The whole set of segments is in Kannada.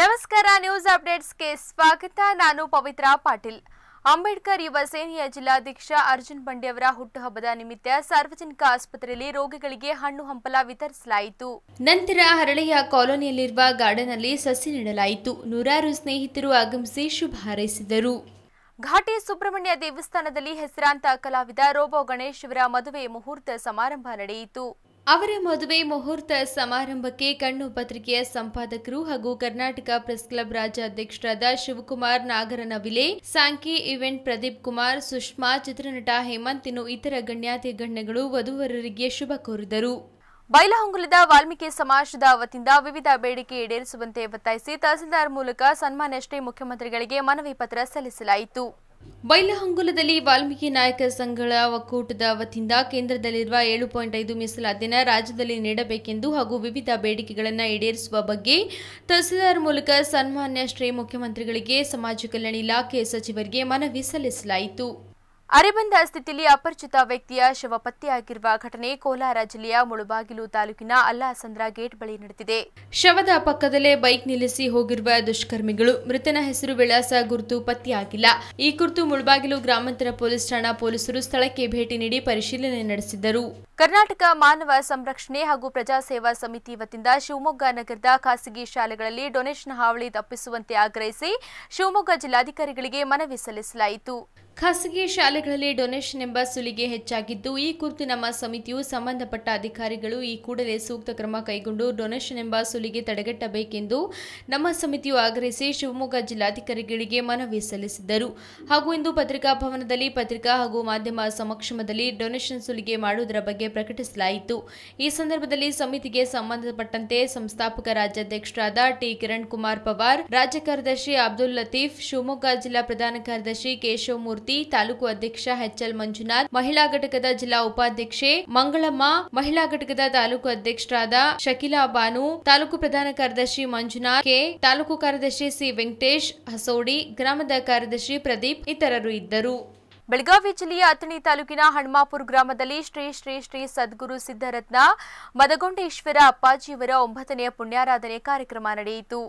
ನಮಸ್ಕಾರ ನ್ಯೂಸ್ ಅಪ್ಡೇಟ್ಸ್ಗೆ ಸ್ವಾಗತ ನಾನು ಪವಿತ್ರ ಪಾಟೀಲ್ ಅಂಬೇಡ್ಕರ್ ಯುವ ಸೇನೆಯ ಜಿಲ್ಲಾಧ್ಯಕ್ಷ ಅರ್ಜುನ್ ಬಂಡೆ ಹುಟ್ಟುಹಬ್ಬದ ನಿಮಿತ್ತ ಸಾರ್ವಜನಿಕ ಆಸ್ಪತ್ರೆಯಲ್ಲಿ ರೋಗಿಗಳಿಗೆ ಹಣ್ಣು ಹಂಪಲ ವಿತರಿಸಲಾಯಿತು ನಂತರ ಹರಳೆಯ ಕಾಲೋನಿಯಲ್ಲಿರುವ ಗಾರ್ಡನ್ನಲ್ಲಿ ಸಸಿ ನೀಡಲಾಯಿತು ನೂರಾರು ಸ್ನೇಹಿತರು ಆಗಮಿಸಿ ಶುಭ ಹಾರೈಸಿದರು ಘಾಟಿ ಸುಬ್ರಹ್ಮಣ್ಯ ದೇವಸ್ಥಾನದಲ್ಲಿ ಹೆಸರಾಂತ ಕಲಾವಿದ ರೋಬೋ ಗಣೇಶ್ ಅವರ ಮದುವೆ ಮುಹೂರ್ತ ಸಮಾರಂಭ ನಡೆಯಿತು ಅವರ ಮದುವೆ ಮುಹೂರ್ತ ಸಮಾರಂಭಕ್ಕೆ ಕಣ್ಣು ಪತ್ರಿಕೆಯ ಸಂಪಾದಕರು ಹಾಗೂ ಕರ್ನಾಟಕ ಪ್ರೆಸ್ ಕ್ಲಬ್ ರಾಜ್ಯಾಧ್ಯಕ್ಷರಾದ ಶಿವಕುಮಾರ್ ನಾಗರನವಿಲೆ ಸಾಂಕಿ ಇವೆಂಟ್ ಪ್ರದೀಪ್ ಕುಮಾರ್ ಸುಷ್ಮಾ ಚಿತ್ರನಟ ಹೇಮಂತ್ ಇನ್ನು ಇತರ ಗಣ್ಯಾತಿ ಗಣ್ಯಗಳು ವಧುವರರಿಗೆ ಶುಭ ಕೋರಿದರು ಬೈಲಹೊಂಗುಲದ ವಾಲ್ಮೀಕಿ ಸಮಾಜದ ವತಿಯಿಂದ ವಿವಿಧ ಬೇಡಿಕೆ ಈಡೇರಿಸುವಂತೆ ಒತ್ತಾಯಿಸಿ ತಹಸೀಲ್ದಾರ್ ಮೂಲಕ ಸನ್ಮಾನ್ಯಷ್ಟೇ ಮುಖ್ಯಮಂತ್ರಿಗಳಿಗೆ ಮನವಿ ಪತ್ರ ಸಲ್ಲಿಸಲಾಯಿತು ಬೈಲಹಂಗುಲದಲ್ಲಿ ವಾಲ್ಮೀಕಿ ನಾಯಕ ಸಂಘಗಳ ಒಕ್ಕೂಟದ ವತಿಯಿಂದ ಕೇಂದ್ರದಲ್ಲಿರುವ ಏಳು ಪಾಯಿಂಟ್ ಐದು ಮೀಸಲಾತಿನ ರಾಜ್ಯದಲ್ಲಿ ನೀಡಬೇಕೆಂದು ಹಾಗೂ ವಿವಿಧ ಬೇಡಿಕೆಗಳನ್ನು ಈಡೇರಿಸುವ ಬಗ್ಗೆ ತಹಸೀಲ್ದಾರ್ ಮೂಲಕ ಸನ್ಮಾನ್ಯ ಶ್ರೀ ಮುಖ್ಯಮಂತ್ರಿಗಳಿಗೆ ಸಮಾಜ ಕಲ್ಯಾಣ ಇಲಾಖೆ ಸಚಿವರಿಗೆ ಮನವಿ ಸಲ್ಲಿಸಲಾಯಿತು ಅರೆಬಂದ ಸ್ಥಿತಿಯಲ್ಲಿ ಅಪರಿಚಿತ ವ್ಯಕ್ತಿಯ ಶವ ಪತ್ತೆಯಾಗಿರುವ ಘಟನೆ ಕೋಲಾರ ಜಿಲ್ಲೆಯ ಮುಳುಬಾಗಿಲು ತಾಲೂಕಿನ ಅಲ್ಲಾಸಂದ್ರ ಗೇಟ್ ಬಳಿ ನಡೆದಿದೆ ಶವದ ಪಕ್ಕದಲ್ಲೇ ಬೈಕ್ ನಿಲ್ಲಿಸಿ ಹೋಗಿರುವ ದುಷ್ಕರ್ಮಿಗಳು ಮೃತನ ಹೆಸರು ವಿಳಾಸ ಗುರುತು ಪತ್ತೆಯಾಗಿಲ್ಲ ಈ ಕುರಿತು ಮುಳುಬಾಗಿಲು ಗ್ರಾಮಾಂತರ ಪೊಲೀಸ್ ಠಾಣಾ ಪೊಲೀಸರು ಸ್ಥಳಕ್ಕೆ ಭೇಟಿ ನೀಡಿ ಪರಿಶೀಲನೆ ನಡೆಸಿದ್ದರು ಕರ್ನಾಟಕ ಮಾನವ ಸಂರಕ್ಷಣೆ ಹಾಗೂ ಪ್ರಜಾಸೇವಾ ಸಮಿತಿ ವತಿಯಿಂದ ಶಿವಮೊಗ್ಗ ನಗರದ ಖಾಸಗಿ ಶಾಲೆಗಳಲ್ಲಿ ಡೊನೇಷನ್ ಹಾವಳಿ ತಪ್ಪಿಸುವಂತೆ ಆಗ್ರಹಿಸಿ ಶಿವಮೊಗ್ಗ ಜಿಲ್ಲಾಧಿಕಾರಿಗಳಿಗೆ ಮನವಿ ಸಲ್ಲಿಸಲಾಯಿತು ಖಾಸಗಿ ಶಾಲೆಗಳಲ್ಲಿ ಡೊನೇಷನ್ ಎಂಬ ಸುಲಿಗೆ ಹೆಚ್ಚಾಗಿದ್ದು ಈ ಕುರಿತು ನಮ್ಮ ಸಮಿತಿಯು ಸಂಬಂಧಪಟ್ಟ ಅಧಿಕಾರಿಗಳು ಈ ಕೂಡಲೇ ಸೂಕ್ತ ಕ್ರಮ ಕೈಗೊಂಡು ಡೊನೇಷನ್ ಎಂಬ ಸುಲಿಗೆ ತಡೆಗಟ್ಟಬೇಕೆಂದು ನಮ್ಮ ಸಮಿತಿಯು ಆಗ್ರಹಿಸಿ ಶಿವಮೊಗ್ಗ ಜಿಲ್ಲಾಧಿಕಾರಿಗಳಿಗೆ ಮನವಿ ಸಲ್ಲಿಸಿದ್ದರು ಹಾಗೂ ಇಂದು ಪತ್ರಿಕಾ ಭವನದಲ್ಲಿ ಪತ್ರಿಕಾ ಹಾಗೂ ಮಾಧ್ಯಮ ಸಮಕ್ಷಮದಲ್ಲಿ ಡೊನೇಷನ್ ಸುಲಿಗೆ ಮಾಡುವುದರ ಬಗ್ಗೆ ಪ್ರಕಟಿಸಲಾಯಿತು ಈ ಸಂದರ್ಭದಲ್ಲಿ ಸಮಿತಿಗೆ ಸಂಬಂಧಪಟ್ಟಂತೆ ಸಂಸ್ಥಾಪಕ ರಾಜ್ಯಾಧ್ಯಕ್ಷರಾದ ಟಿ ಕಿರಣ್ ಕುಮಾರ್ ಪವಾರ್ ರಾಜ್ಯ ಕಾರ್ಯದರ್ಶಿ ಅಬ್ದುಲ್ ಲತೀಫ್ ಶಿವಮೊಗ್ಗ ಜಿಲ್ಲಾ ಪ್ರಧಾನ ಕಾರ್ಯದರ್ಶಿ ಕೇಶವಮೂರ್ತಿ ಮೂರ್ತಿ ಮೂರ್ತಿ ತಾಲೂಕು ಅಧ್ಯಕ್ಷ ಎಚ್ಎಲ್ ಮಂಜುನಾಥ್ ಮಹಿಳಾ ಘಟಕದ ಜಿಲ್ಲಾ ಉಪಾಧ್ಯಕ್ಷೆ ಮಂಗಳಮ್ಮ ಮಹಿಳಾ ಘಟಕದ ತಾಲೂಕು ಅಧ್ಯಕ್ಷರಾದ ಶಕೀಲಾ ಬಾನು ತಾಲೂಕು ಪ್ರಧಾನ ಕಾರ್ಯದರ್ಶಿ ಮಂಜುನಾಥ್ ಕೆ ತಾಲೂಕು ಕಾರ್ಯದರ್ಶಿ ಸಿ ವೆಂಕಟೇಶ್ ಹಸೋಡಿ ಗ್ರಾಮದ ಕಾರ್ಯದರ್ಶಿ ಪ್ರದೀಪ್ ಇತರರು ಇದ್ದರು ಬೆಳಗಾವಿ ಜಿಲ್ಲೆಯ ಅಥಣಿ ತಾಲೂಕಿನ ಹಣ್ಮಾಪುರ್ ಗ್ರಾಮದಲ್ಲಿ ಶ್ರೀ ಶ್ರೀ ಶ್ರೀ ಸದ್ಗುರು ಸಿದ್ದರತ್ನ ಮದಗೊಂಡೇಶ್ವರ ಅಪ್ಪಾಜಿಯವರ ಒಂಬತ್ತನೆಯ ಪುಣ್ಯಾರಾಧನೆ ಕಾರ್ಯಕ್ರಮ ನಡೆಯಿತು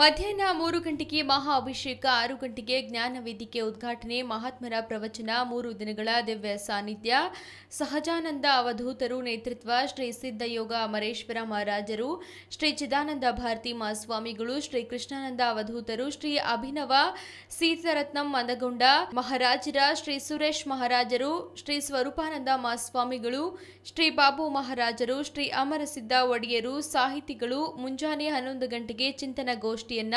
ಮಧ್ಯಾಹ್ನ ಮೂರು ಗಂಟೆಗೆ ಮಹಾ ಅಭಿಷೇಕ ಆರು ಗಂಟೆಗೆ ಜ್ಞಾನ ವೇದಿಕೆ ಉದ್ಘಾಟನೆ ಮಹಾತ್ಮರ ಪ್ರವಚನ ಮೂರು ದಿನಗಳ ದಿವ್ಯ ಸಾನ್ನಿಧ್ಯ ಸಹಜಾನಂದ ಅವಧೂತರು ನೇತೃತ್ವ ಶ್ರೀ ಸಿದ್ಧಯೋಗ ಅಮರೇಶ್ವರ ಮಹಾರಾಜರು ಶ್ರೀ ಚಿದಾನಂದ ಭಾರತಿ ಮಹಾಸ್ವಾಮಿಗಳು ಶ್ರೀ ಕೃಷ್ಣಾನಂದ ಅವಧೂತರು ಶ್ರೀ ಅಭಿನವ ಸೀತರತ್ನಂ ಮಂದಗೊಂಡ ಮಹಾರಾಜರ ಶ್ರೀ ಸುರೇಶ್ ಮಹಾರಾಜರು ಶ್ರೀ ಸ್ವರೂಪಾನಂದ ಮಹಾಸ್ವಾಮಿಗಳು ಶ್ರೀ ಬಾಬು ಮಹಾರಾಜರು ಶ್ರೀ ಅಮರಸಿದ್ಧ ಒಡೆಯರು ಸಾಹಿತಿಗಳು ಮುಂಜಾನೆ ಹನ್ನೊಂದು ಗಂಟೆಗೆ ಚಿಂತನ ಗೋಷ್ಠಿಯನ್ನ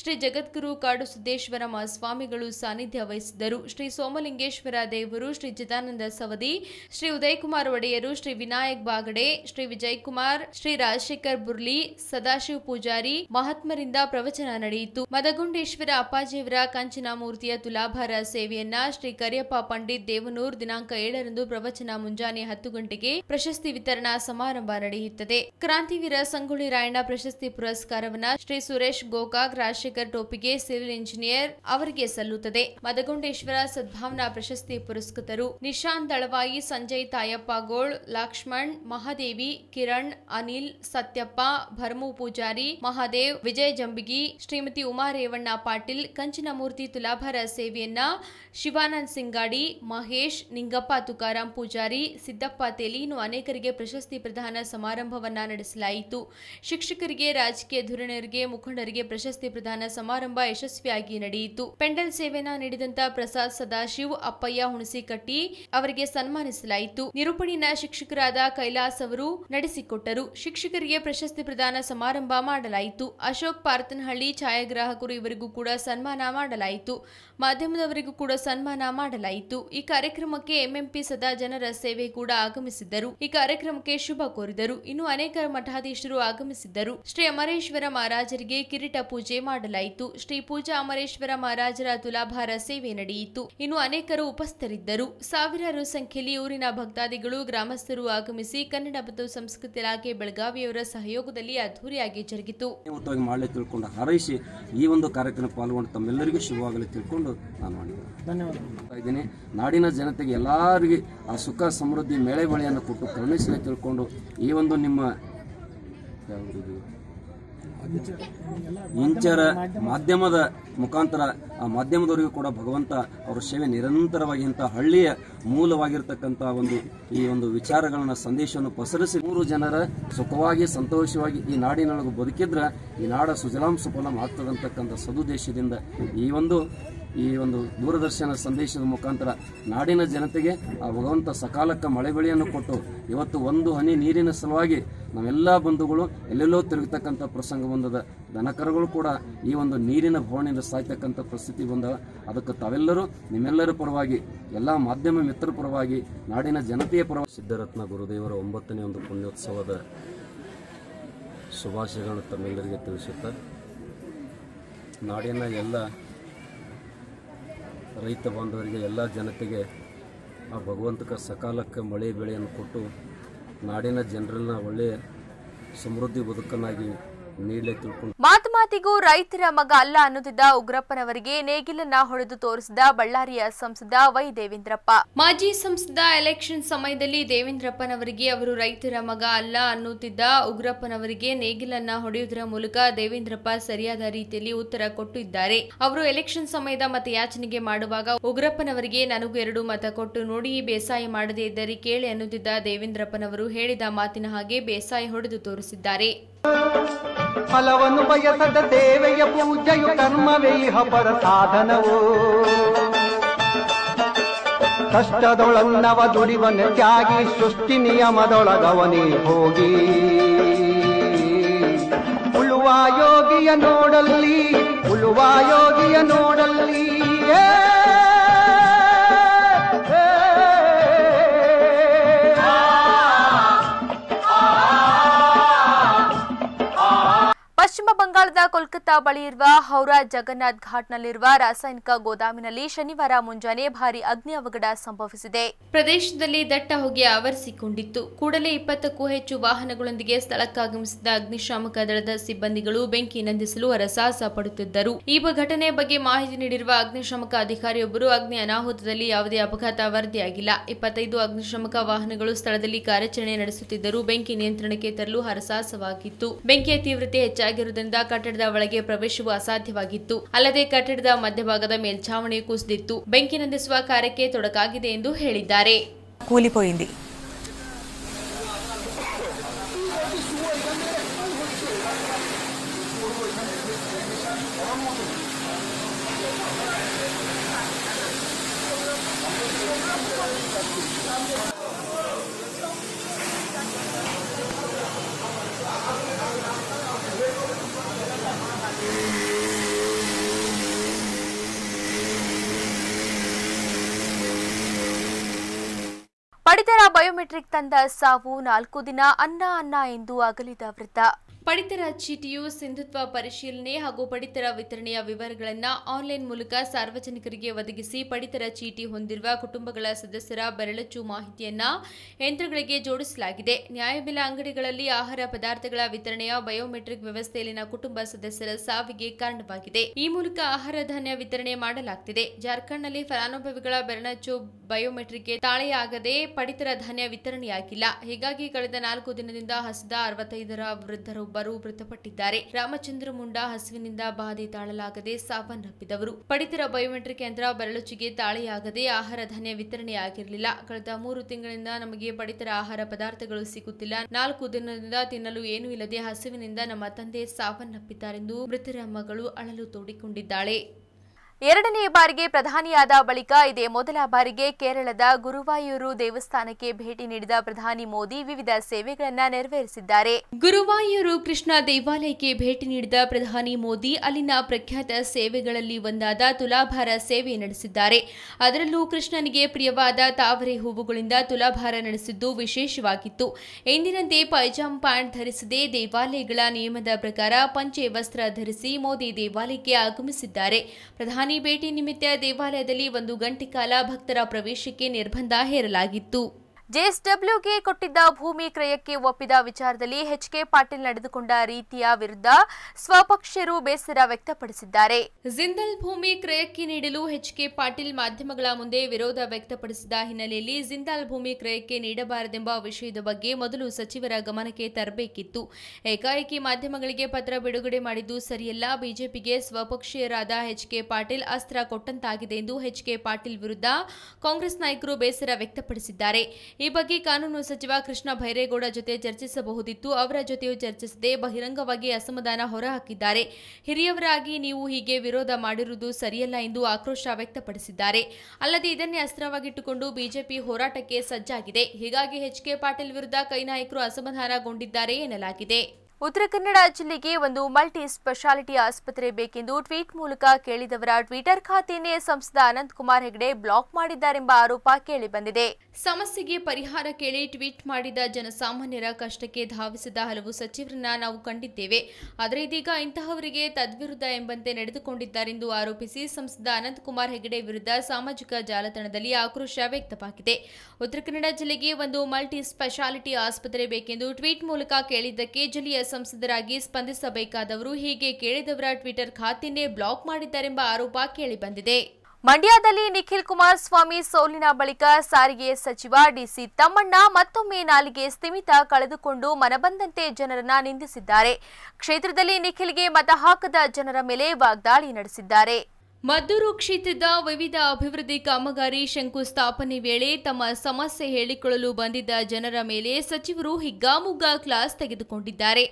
ಶ್ರೀ ಜಗದ್ಗುರು ಕಾಡು ಸಿದ್ದೇಶ್ವರ ಮಹಾಸ್ವಾಮಿಗಳು ಸಾನ್ನಿಧ್ಯ ವಹಿಸಿದ್ದರು ಶ್ರೀ ಸೋಮಲಿಂಗೇಶ್ವರ ದೇವರು ಶ್ರೀ ಚಿದಾನಂದ ಸವದಿ ಶ್ರೀ ಉದಯಕುಮಾರ್ ಒಡೆಯರು ಶ್ರೀ ವಿನಾಯಕ್ ಬಾಗಡೆ ಶ್ರೀ ವಿಜಯ್ ಕುಮಾರ್ ಶ್ರೀ ರಾಜಶೇಖರ್ ಬುರ್ಲಿ ಸದಾಶಿವ ಪೂಜಾರಿ ಮಹಾತ್ಮರಿಂದ ಪ್ರವಚನ ನಡೆಯಿತು ಮದಗುಂಡೇಶ್ವರ ಅಪ್ಪಾಜಿಯವರ ಕಂಚಿನ ಮೂರ್ತಿಯ ತುಲಾಭಾರ ಸೇವೆಯನ್ನ ಶ್ರೀ ಕರಿಯಪ್ಪ ಪಂಡಿತ್ ದೇವನೂರ್ ದಿನಾಂಕ ಏಳರಂದು ಪ್ರವಚನ ಮುಂಜಾನೆ ಹತ್ತು ಗಂಟೆಗೆ ಪ್ರಶಸ್ತಿ ವಿತರಣಾ ಸಮಾರಂಭ ನಡೆಯುತ್ತದೆ ಕ್ರಾಂತಿವೀರ ಸಂಗೊಳ್ಳಿ ರಾಯಣ್ಣ ಪ್ರಶಸ್ತಿ ಪುರಸ್ಕಾರವನ್ನ ಶ್ರೀ ಸುರೇಶ್ ಗೋಕಾಕ್ ರಾಜಶೇಖರ್ ಟೋಪಿಗೆ ಸಿವಿಲ್ ಇಂಜಿನಿಯರ್ ಅವರಿಗೆ ಸಲ್ಲುತ್ತದೆ ಮದಗುಂಡೇಶ್ವರ ಸದ್ಭಾವನಾ ಪ್ರಶಸ್ತಿ ಪುರಸ್ಕೃತರು ನಿಶಾಂತ್ ದಳವಾಯಿ ಸಂಜಯ್ ತಾಯಪ್ಪ ಗೋಳ್ ಲಕ್ಷ್ಮಣ್ ಮಹಾದೇವಿ ಕಿರಣ್ ಅನಿಲ್ ಸತ್ಯಪ್ಪ ಭರ್ಮು ಪೂಜಾರಿ ಮಹಾದೇವ್ ವಿಜಯ್ ಜಂಬಿಗಿ ಶ್ರೀಮತಿ ಉಮಾ ರೇವಣ್ಣ ಪಾಟೀಲ್ ಮೂರ್ತಿ ತುಲಾಭಾರ ಸೇವೆಯನ್ನ ಶಿವಾನಂದ್ ಸಿಂಗಾಡಿ ಮಹೇಶ್ ನಿಂಗಪ್ಪ ತುಕಾರಾಂ ಪೂಜಾರಿ ಸಿದ್ದಪ್ಪ ತೇಲಿ ಇನ್ನು ಅನೇಕರಿಗೆ ಪ್ರಶಸ್ತಿ ಪ್ರದಾನ ಸಮಾರಂಭವನ್ನ ನಡೆಸಲಾಯಿತು ಶಿಕ್ಷಕರಿಗೆ ರಾಜಕೀಯ ಧುರಣರಿಗೆ ಮುಖ ಮುಖಂಡರಿಗೆ ಪ್ರಶಸ್ತಿ ಪ್ರದಾನ ಸಮಾರಂಭ ಯಶಸ್ವಿಯಾಗಿ ನಡೆಯಿತು ಪೆಂಡಲ್ ಸೇವೆನ ನೀಡಿದಂತ ಪ್ರಸಾದ್ ಸದಾಶಿವ್ ಅಪ್ಪಯ್ಯ ಹುಣಸಿಕಟ್ಟಿ ಅವರಿಗೆ ಸನ್ಮಾನಿಸಲಾಯಿತು ನಿರೂಪಣಿನ ಶಿಕ್ಷಕರಾದ ಕೈಲಾಸ್ ಅವರು ನಡೆಸಿಕೊಟ್ಟರು ಶಿಕ್ಷಕರಿಗೆ ಪ್ರಶಸ್ತಿ ಪ್ರದಾನ ಸಮಾರಂಭ ಮಾಡಲಾಯಿತು ಅಶೋಕ್ ಪಾರ್ತನಹಳ್ಳಿ ಛಾಯಾಗ್ರಾಹಕರು ಇವರಿಗೂ ಕೂಡ ಸನ್ಮಾನ ಮಾಡಲಾಯಿತು ಮಾಧ್ಯಮದವರಿಗೂ ಕೂಡ ಸನ್ಮಾನ ಮಾಡಲಾಯಿತು ಈ ಕಾರ್ಯಕ್ರಮಕ್ಕೆ ಎಂಎಂಪಿ ಸದಾ ಜನರ ಸೇವೆ ಕೂಡ ಆಗಮಿಸಿದ್ದರು ಈ ಕಾರ್ಯಕ್ರಮಕ್ಕೆ ಶುಭ ಕೋರಿದರು ಇನ್ನು ಅನೇಕ ಮಠಾಧೀಶರು ಆಗಮಿಸಿದ್ದರು ಶ್ರೀ ಅಮರೇಶ್ವರ ಮಹಾರಾಜರಿಗೆ ಕಿರೀಟ ಪೂಜೆ ಮಾಡಲಾಯಿತು ಶ್ರೀ ಪೂಜಾ ಅಮರೇಶ್ವರ ಮಹಾರಾಜರ ತುಲಾಭಾರ ಸೇವೆ ನಡೆಯಿತು ಇನ್ನು ಅನೇಕರು ಉಪಸ್ಥರಿದ್ದರು ಸಾವಿರಾರು ಸಂಖ್ಯೆಯಲ್ಲಿ ಊರಿನ ಭಕ್ತಾದಿಗಳು ಗ್ರಾಮಸ್ಥರು ಆಗಮಿಸಿ ಕನ್ನಡ ಮತ್ತು ಸಂಸ್ಕೃತಿ ಇಲಾಖೆ ಬೆಳಗಾವಿಯವರ ಸಹಯೋಗದಲ್ಲಿ ಅದ್ದೂರಿಯಾಗಿ ಜರುಗಿತು ಹಾರೈಸಿ ಈ ಒಂದು ಕಾರ್ಯಕ್ರಮ ಪಾಲ್ಗೊಂಡು ತಮ್ಮೆಲ್ಲರಿಗೂ ಶುಭವಾಗಲಿ ತಿಳ್ಕೊಂಡು ಹೇಳ್ಕೊಂಡು ನಾನು ಮಾಡಿದ್ದೇನೆ ಇದ್ದೀನಿ ನಾಡಿನ ಜನತೆಗೆ ಎಲ್ಲರಿಗೆ ಆ ಸುಖ ಸಮೃದ್ಧಿ ಮೇಳೆ ಬಳಿಯನ್ನು ಕೊಟ್ಟು ಕರುಣಿಸಲಿ ತಿಳ್ಕೊಂಡು ಈ ಒಂದು ನಿಮ್ಮ ಇಂಚರ ಮಾಧ್ಯಮದ ಮುಖಾಂತರ ಆ ಮಾಧ್ಯಮದವರಿಗೂ ಕೂಡ ಭಗವಂತ ಅವರ ಸೇವೆ ನಿರಂತರವಾಗಿ ಇಂಥ ಹಳ್ಳಿಯ ಮೂಲವಾಗಿರ್ತಕ್ಕಂಥ ಒಂದು ಈ ಒಂದು ವಿಚಾರಗಳನ್ನ ಸಂದೇಶವನ್ನು ಪಸರಿಸಿ ಮೂರು ಜನರ ಸುಖವಾಗಿ ಸಂತೋಷವಾಗಿ ಈ ನಾಡಿನೊಳಗೆ ಬದುಕಿದ್ರ ಈ ನಾಡ ಸುಜಲಾಂ ಸುಫಲಂ ಆಗ್ತದಂತಕ್ಕಂಥ ಸದುದ್ದೇಶದಿಂದ ಈ ಒಂದು ಈ ಒಂದು ದೂರದರ್ಶನ ಸಂದೇಶದ ಮುಖಾಂತರ ನಾಡಿನ ಜನತೆಗೆ ಆ ಭಗವಂತ ಸಕಾಲಕ್ಕೆ ಮಳೆ ಬೆಳೆಯನ್ನು ಕೊಟ್ಟು ಇವತ್ತು ಒಂದು ಹನಿ ನೀರಿನ ಸಲುವಾಗಿ ನಾವೆಲ್ಲ ಬಂಧುಗಳು ಎಲ್ಲೆಲ್ಲೋ ತಿರುಗತಕ್ಕಂಥ ಪ್ರಸಂಗ ಬಂದದ ದನಕರಗಳು ಕೂಡ ಈ ಒಂದು ನೀರಿನ ಭವನಿಂದ ಸಾಯ್ತಕ್ಕಂಥ ಪರಿಸ್ಥಿತಿ ಬಂದ ಅದಕ್ಕೆ ತಾವೆಲ್ಲರೂ ನಿಮ್ಮೆಲ್ಲರ ಪರವಾಗಿ ಎಲ್ಲ ಮಾಧ್ಯಮ ಮಿತ್ರರ ಪರವಾಗಿ ನಾಡಿನ ಜನತೆಯ ಪರವಾಗಿ ಸಿದ್ಧರತ್ನ ಗುರುದೇವರ ಒಂಬತ್ತನೇ ಒಂದು ಪುಣ್ಯೋತ್ಸವದ ಶುಭಾಶಯಗಳನ್ನು ತಮ್ಮೆಲ್ಲರಿಗೆ ತಿಳಿಸುತ್ತ ನಾಡಿನ ಎಲ್ಲ ರೈತ ಬಾಂಧವರಿಗೆ ಎಲ್ಲ ಜನತೆಗೆ ಆ ಭಗವಂತಕ ಸಕಾಲಕ್ಕೆ ಮಳೆ ಬೆಳೆಯನ್ನು ಕೊಟ್ಟು ನಾಡಿನ ಜನರನ್ನ ಒಳ್ಳೆಯ ಸಮೃದ್ಧಿ ಬದುಕನ್ನಾಗಿ ಮಾತು ಮಾತಿಗೂ ರೈತರ ಮಗ ಅಲ್ಲ ಅನ್ನುತ್ತಿದ್ದ ಉಗ್ರಪ್ಪನವರಿಗೆ ನೇಗಿಲನ್ನ ಹೊಡೆದು ತೋರಿಸಿದ ಬಳ್ಳಾರಿಯ ಸಂಸದ ವೈ ದೇವೇಂದ್ರಪ್ಪ ಮಾಜಿ ಸಂಸದ ಎಲೆಕ್ಷನ್ ಸಮಯದಲ್ಲಿ ದೇವೇಂದ್ರಪ್ಪನವರಿಗೆ ಅವರು ರೈತರ ಮಗ ಅಲ್ಲ ಅನ್ನುತ್ತಿದ್ದ ಉಗ್ರಪ್ಪನವರಿಗೆ ನೇಗಿಲನ್ನ ಹೊಡೆಯುವುದರ ಮೂಲಕ ದೇವೇಂದ್ರಪ್ಪ ಸರಿಯಾದ ರೀತಿಯಲ್ಲಿ ಉತ್ತರ ಕೊಟ್ಟಿದ್ದಾರೆ ಅವರು ಎಲೆಕ್ಷನ್ ಸಮಯದ ಮತಯಾಚನೆಗೆ ಮಾಡುವಾಗ ಉಗ್ರಪ್ಪನವರಿಗೆ ನನಗೂ ಎರಡು ಮತ ಕೊಟ್ಟು ನೋಡಿ ಬೇಸಾಯ ಮಾಡದೇ ಇದ್ದರೆ ಕೇಳಿ ಅನ್ನುತ್ತಿದ್ದ ದೇವೇಂದ್ರಪ್ಪನವರು ಹೇಳಿದ ಮಾತಿನ ಹಾಗೆ ಬೇಸಾಯ ಹೊಡೆದು ತೋರಿಸಿದ್ದಾರೆ ಫಲವನ್ನು ಬಯಸದ ದೇವೆಯ ಪೂಜೆಯು ಕರ್ಮವೇ ಇಹ ಪರ ಸಾಧನವು ಕಷ್ಟದೊಳನ್ನವ ದುಡಿವನ ತ್ಯಾಗಿ ಸೃಷ್ಟಿ ನಿಯಮದೊಳಗವನೇ ಹೋಗಿ ಉಳುವ ಯೋಗಿಯ ನೋಡಲ್ಲಿ ಉಳುವ ಯೋಗಿಯ ನೋಡಲ್ಲಿ ಬಂಗಾಳದ ಕೋಲ್ಕತ್ತಾ ಬಳಿ ಇರುವ ಹೌರಾ ಜಗನ್ನಾಥ್ ಘಾಟ್ನಲ್ಲಿರುವ ರಾಸಾಯನಿಕ ಗೋದಾಮಿನಲ್ಲಿ ಶನಿವಾರ ಮುಂಜಾನೆ ಭಾರಿ ಅಗ್ನಿ ಅವಘಡ ಸಂಭವಿಸಿದೆ ಪ್ರದೇಶದಲ್ಲಿ ದಟ್ಟ ಹೊಗೆ ಆವರಿಸಿಕೊಂಡಿತ್ತು ಕೂಡಲೇ ಇಪ್ಪತ್ತಕ್ಕೂ ಹೆಚ್ಚು ವಾಹನಗಳೊಂದಿಗೆ ಸ್ಥಳಕ್ಕಾಗಮಿಸಿದ ಅಗ್ನಿಶಾಮಕ ದಳದ ಸಿಬ್ಬಂದಿಗಳು ಬೆಂಕಿ ನಂದಿಸಲು ಹರಸಾಹಸ ಪಡುತ್ತಿದ್ದರು ಈ ಘಟನೆ ಬಗ್ಗೆ ಮಾಹಿತಿ ನೀಡಿರುವ ಅಗ್ನಿಶಾಮಕ ಅಧಿಕಾರಿಯೊಬ್ಬರು ಅಗ್ನಿ ಅನಾಹುತದಲ್ಲಿ ಯಾವುದೇ ಅಪಘಾತ ವರದಿಯಾಗಿಲ್ಲ ಇಪ್ಪತ್ತೈದು ಅಗ್ನಿಶಾಮಕ ವಾಹನಗಳು ಸ್ಥಳದಲ್ಲಿ ಕಾರ್ಯಾಚರಣೆ ನಡೆಸುತ್ತಿದ್ದರೂ ಬೆಂಕಿ ನಿಯಂತ್ರಣಕ್ಕೆ ತರಲು ಹರಸಾಹಸವಾಗಿತ್ತು ಬೆಂಕಿಯ ತೀವ್ರತೆ ಹೆಚ್ಚಾಗಿರುವುದರಿಂದ ಕಟ್ಟಡದ ಒಳಗೆ ಪ್ರವೇಶವು ಅಸಾಧ್ಯವಾಗಿತ್ತು ಅಲ್ಲದೆ ಕಟ್ಟಡದ ಮಧ್ಯಭಾಗದ ಮೇಲ್ಛಾವಣಿ ಕುಸಿದಿತ್ತು ಬೆಂಕಿ ನಂದಿಸುವ ಕಾರ್ಯಕ್ಕೆ ತೊಡಕಾಗಿದೆ ಎಂದು ಹೇಳಿದ್ದಾರೆ ಪಡಿತರ ಬಯೋಮೆಟ್ರಿಕ್ ತಂದ ಸಾವು ನಾಲ್ಕು ದಿನ ಅನ್ನ ಅನ್ನ ಎಂದು ಅಗಲಿದ ವೃತ್ತ ಪಡಿತರ ಚೀಟಿಯು ಸಿಂಧುತ್ವ ಪರಿಶೀಲನೆ ಹಾಗೂ ಪಡಿತರ ವಿತರಣೆಯ ವಿವರಗಳನ್ನು ಆನ್ಲೈನ್ ಮೂಲಕ ಸಾರ್ವಜನಿಕರಿಗೆ ಒದಗಿಸಿ ಪಡಿತರ ಚೀಟಿ ಹೊಂದಿರುವ ಕುಟುಂಬಗಳ ಸದಸ್ಯರ ಬೆರಳಚ್ಚು ಮಾಹಿತಿಯನ್ನು ಯಂತ್ರಗಳಿಗೆ ಜೋಡಿಸಲಾಗಿದೆ ನ್ಯಾಯಬೆಲೆ ಅಂಗಡಿಗಳಲ್ಲಿ ಆಹಾರ ಪದಾರ್ಥಗಳ ವಿತರಣೆಯ ಬಯೋಮೆಟ್ರಿಕ್ ವ್ಯವಸ್ಥೆಯಲ್ಲಿನ ಕುಟುಂಬ ಸದಸ್ಯರ ಸಾವಿಗೆ ಕಾರಣವಾಗಿದೆ ಈ ಮೂಲಕ ಆಹಾರ ಧಾನ್ಯ ವಿತರಣೆ ಮಾಡಲಾಗುತ್ತಿದೆ ಜಾರ್ಖಂಡ್ನಲ್ಲಿ ಫಲಾನುಭವಿಗಳ ಬೆರಳಚ್ಚು ಬಯೋಮೆಟ್ರಿಕ್ಗೆ ತಾಳೆಯಾಗದೆ ಪಡಿತರ ಧಾನ್ಯ ವಿತರಣೆಯಾಗಿಲ್ಲ ಹೀಗಾಗಿ ಕಳೆದ ನಾಲ್ಕು ದಿನದಿಂದ ಹಸಿದ ಅರವತ್ತೈದರ ವೃದ್ಧರೊಬ್ಬರು ಮೃತಪಟ್ಟಿದ್ದಾರೆ ರಾಮಚಂದ್ರ ಮುಂಡ ಹಸುವಿನಿಂದ ಬಾಧೆ ತಾಳಲಾಗದೆ ಸಾವನ್ನಪ್ಪಿದವರು ಪಡಿತರ ಬಯೋಮೆಟ್ರಿಕ್ ಯಂತ್ರ ಬೆರಳುಚಿಗೆ ತಾಳೆಯಾಗದೆ ಆಹಾರ ಧಾನ್ಯ ವಿತರಣೆಯಾಗಿರಲಿಲ್ಲ ಕಳೆದ ಮೂರು ತಿಂಗಳಿಂದ ನಮಗೆ ಪಡಿತರ ಆಹಾರ ಪದಾರ್ಥಗಳು ಸಿಗುತ್ತಿಲ್ಲ ನಾಲ್ಕು ದಿನದಿಂದ ತಿನ್ನಲು ಏನೂ ಇಲ್ಲದೆ ಹಸುವಿನಿಂದ ನಮ್ಮ ತಂದೆ ಸಾವನ್ನಪ್ಪಿದ್ದಾರೆಂದು ಮೃತರ ಮಗಳು ಅಳಲು ತೋಡಿಕೊಂಡಿದ್ದಾಳೆ ಎರಡನೇ ಬಾರಿಗೆ ಪ್ರಧಾನಿಯಾದ ಬಳಿಕ ಇದೇ ಮೊದಲ ಬಾರಿಗೆ ಕೇರಳದ ಗುರುವಾಯೂರು ದೇವಸ್ಥಾನಕ್ಕೆ ಭೇಟಿ ನೀಡಿದ ಪ್ರಧಾನಿ ಮೋದಿ ವಿವಿಧ ಸೇವೆಗಳನ್ನು ನೆರವೇರಿಸಿದ್ದಾರೆ ಗುರುವಾಯೂರು ಕೃಷ್ಣ ದೇವಾಲಯಕ್ಕೆ ಭೇಟಿ ನೀಡಿದ ಪ್ರಧಾನಿ ಮೋದಿ ಅಲ್ಲಿನ ಪ್ರಖ್ಯಾತ ಸೇವೆಗಳಲ್ಲಿ ಒಂದಾದ ತುಲಾಭಾರ ಸೇವೆ ನಡೆಸಿದ್ದಾರೆ ಅದರಲ್ಲೂ ಕೃಷ್ಣನಿಗೆ ಪ್ರಿಯವಾದ ತಾವರೆ ಹೂವುಗಳಿಂದ ತುಲಾಭಾರ ನಡೆಸಿದ್ದು ವಿಶೇಷವಾಗಿತ್ತು ಎಂದಿನಂತೆ ಪೈಜಾಮ್ ಪ್ಯಾಂಟ್ ಧರಿಸದೆ ದೇವಾಲಯಗಳ ನಿಯಮದ ಪ್ರಕಾರ ಪಂಚೆ ವಸ್ತ್ರ ಧರಿಸಿ ಮೋದಿ ದೇವಾಲಯಕ್ಕೆ ಆಗಮಿಸಿದ್ದಾರೆ ಪ್ರಧಾನಿ ಪ್ರಧಾನಿ ಭೇಟಿ ನಿಮಿತ್ತ ದೇವಾಲಯದಲ್ಲಿ ಒಂದು ಗಂಟೆ ಕಾಲ ಭಕ್ತರ ಪ್ರವೇಶಕ್ಕೆ ನಿರ್ಬಂಧ ಹೇರಲಾಗಿತ್ತು ಜೆಎಸ್ಡಬ್ಲ್ಯೂಗೆ ಕೊಟ್ಟಿದ್ದ ಭೂಮಿ ಕ್ರಯಕ್ಕೆ ಒಪ್ಪಿದ ವಿಚಾರದಲ್ಲಿ ಎಚ್ಕೆ ಪಾಟೀಲ್ ನಡೆದುಕೊಂಡ ರೀತಿಯ ವಿರುದ್ಧ ಸ್ವಪಕ್ಷರು ಬೇಸರ ವ್ಯಕ್ತಪಡಿಸಿದ್ದಾರೆ ಜಿಂದಲ್ ಭೂಮಿ ಕ್ರಯಕ್ಕೆ ನೀಡಲು ಎಚ್ಕೆ ಪಾಟೀಲ್ ಮಾಧ್ಯಮಗಳ ಮುಂದೆ ವಿರೋಧ ವ್ಯಕ್ತಪಡಿಸಿದ ಹಿನ್ನೆಲೆಯಲ್ಲಿ ಜಿಂದಾಲ್ ಭೂಮಿ ಕ್ರಯಕ್ಕೆ ನೀಡಬಾರದೆಂಬ ವಿಷಯದ ಬಗ್ಗೆ ಮೊದಲು ಸಚಿವರ ಗಮನಕ್ಕೆ ತರಬೇಕಿತ್ತು ಏಕಾಏಕಿ ಮಾಧ್ಯಮಗಳಿಗೆ ಪತ್ರ ಬಿಡುಗಡೆ ಮಾಡಿದ್ದು ಸರಿಯಲ್ಲ ಬಿಜೆಪಿಗೆ ಸ್ವಪಕ್ಷೀಯರಾದ ಎಚ್ಕೆ ಪಾಟೀಲ್ ಅಸ್ತ್ರ ಕೊಟ್ಟಂತಾಗಿದೆ ಎಂದು ಎಚ್ಕೆ ಪಾಟೀಲ್ ವಿರುದ್ಧ ಕಾಂಗ್ರೆಸ್ ನಾಯಕರು ಬೇಸರ ವ್ಯಕ್ತಪಡಿಸಿದ್ದಾರೆ ಈ ಬಗ್ಗೆ ಕಾನೂನು ಸಚಿವ ಕೃಷ್ಣ ಭೈರೇಗೌಡ ಜೊತೆ ಚರ್ಚಿಸಬಹುದಿತ್ತು ಅವರ ಜೊತೆಯೂ ಚರ್ಚಿಸದೆ ಬಹಿರಂಗವಾಗಿ ಅಸಮಾಧಾನ ಹೊರಹಾಕಿದ್ದಾರೆ ಹಿರಿಯವರಾಗಿ ನೀವು ಹೀಗೆ ವಿರೋಧ ಮಾಡಿರುವುದು ಸರಿಯಲ್ಲ ಎಂದು ಆಕ್ರೋಶ ವ್ಯಕ್ತಪಡಿಸಿದ್ದಾರೆ ಅಲ್ಲದೆ ಇದನ್ನೇ ಅಸ್ತ್ರವಾಗಿಟ್ಟುಕೊಂಡು ಬಿಜೆಪಿ ಹೋರಾಟಕ್ಕೆ ಸಜ್ಜಾಗಿದೆ ಹೀಗಾಗಿ ಎಚ್ಕೆ ಪಾಟೀಲ್ ವಿರುದ್ಧ ಕೈ ನಾಯಕರು ಅಸಮಾಧಾನಗೊಂಡಿದ್ದಾರೆ ಎನ್ನಲಾಗಿದೆ ಉತ್ತರ ಕನ್ನಡ ಜಿಲ್ಲೆಗೆ ಒಂದು ಮಲ್ಟಿ ಸ್ಪೆಷಾಲಿಟಿ ಆಸ್ಪತ್ರೆ ಬೇಕೆಂದು ಟ್ವೀಟ್ ಮೂಲಕ ಕೇಳಿದವರ ಟ್ವಿಟರ್ ಖಾತೆಯನ್ನೇ ಸಂಸದ ಅನಂತಕುಮಾರ್ ಹೆಗಡೆ ಬ್ಲಾಕ್ ಮಾಡಿದ್ದಾರೆಂಬ ಆರೋಪ ಕೇಳಿಬಂದಿದೆ ಸಮಸ್ಯೆಗೆ ಪರಿಹಾರ ಕೇಳಿ ಟ್ವೀಟ್ ಮಾಡಿದ ಜನಸಾಮಾನ್ಯರ ಕಷ್ಟಕ್ಕೆ ಧಾವಿಸಿದ ಹಲವು ಸಚಿವರನ್ನ ನಾವು ಕಂಡಿದ್ದೇವೆ ಆದರೆ ಇದೀಗ ಇಂತಹವರಿಗೆ ತದ್ವಿರುದ್ಧ ಎಂಬಂತೆ ನಡೆದುಕೊಂಡಿದ್ದಾರೆಂದು ಆರೋಪಿಸಿ ಸಂಸದ ಅನಂತಕುಮಾರ್ ಹೆಗಡೆ ವಿರುದ್ಧ ಸಾಮಾಜಿಕ ಜಾಲತಾಣದಲ್ಲಿ ಆಕ್ರೋಶ ವ್ಯಕ್ತವಾಗಿದೆ ಉತ್ತರ ಕನ್ನಡ ಜಿಲ್ಲೆಗೆ ಒಂದು ಮಲ್ಟಿ ಸ್ಪೆಷಾಲಿಟಿ ಆಸ್ಪತ್ರೆ ಬೇಕೆಂದು ಟ್ವೀಟ್ ಮೂಲಕ ಕೇಳಿದ್ದಕ್ಕೆ ಜಿಲ್ಲೆಯ ಸಂಸದರಾಗಿ ಸ್ಪಂದಿಸಬೇಕಾದವರು ಹೀಗೆ ಕೇಳಿದವರ ಟ್ವಿಟರ್ ಖಾತೆಯನ್ನೇ ಬ್ಲಾಕ್ ಮಾಡಿದ್ದಾರೆಂಬ ಆರೋಪ ಕೇಳಿಬಂದಿದೆ ಮಂಡ್ಯದಲ್ಲಿ ನಿಖಿಲ್ ಕುಮಾರಸ್ವಾಮಿ ಸೋಲಿನ ಬಳಿಕ ಸಾರಿಗೆ ಸಚಿವ ಡಿಸಿ ತಮ್ಮಣ್ಣ ಮತ್ತೊಮ್ಮೆ ನಾಲಿಗೆ ಸ್ಥಿಮಿತ ಕಳೆದುಕೊಂಡು ಮನಬಂದಂತೆ ಜನರನ್ನ ನಿಂದಿಸಿದ್ದಾರೆ ಕ್ಷೇತ್ರದಲ್ಲಿ ನಿಖಿಲ್ಗೆ ಮತ ಹಾಕದ ಜನರ ಮೇಲೆ ವಾಗ್ದಾಳಿ ನಡೆಸಿದ್ದಾರೆ ಮದ್ದೂರು ಕ್ಷೇತ್ರದ ವಿವಿಧ ಅಭಿವೃದ್ಧಿ ಕಾಮಗಾರಿ ಶಂಕುಸ್ಥಾಪನೆ ವೇಳೆ ತಮ್ಮ ಸಮಸ್ಯೆ ಹೇಳಿಕೊಳ್ಳಲು ಬಂದಿದ್ದ ಜನರ ಮೇಲೆ ಸಚಿವರು ಹಿಗ್ಗಾಮುಗ್ಗಾ ಕ್ಲಾಸ್ ತೆಗೆದುಕೊಂಡಿದ್ದಾರೆ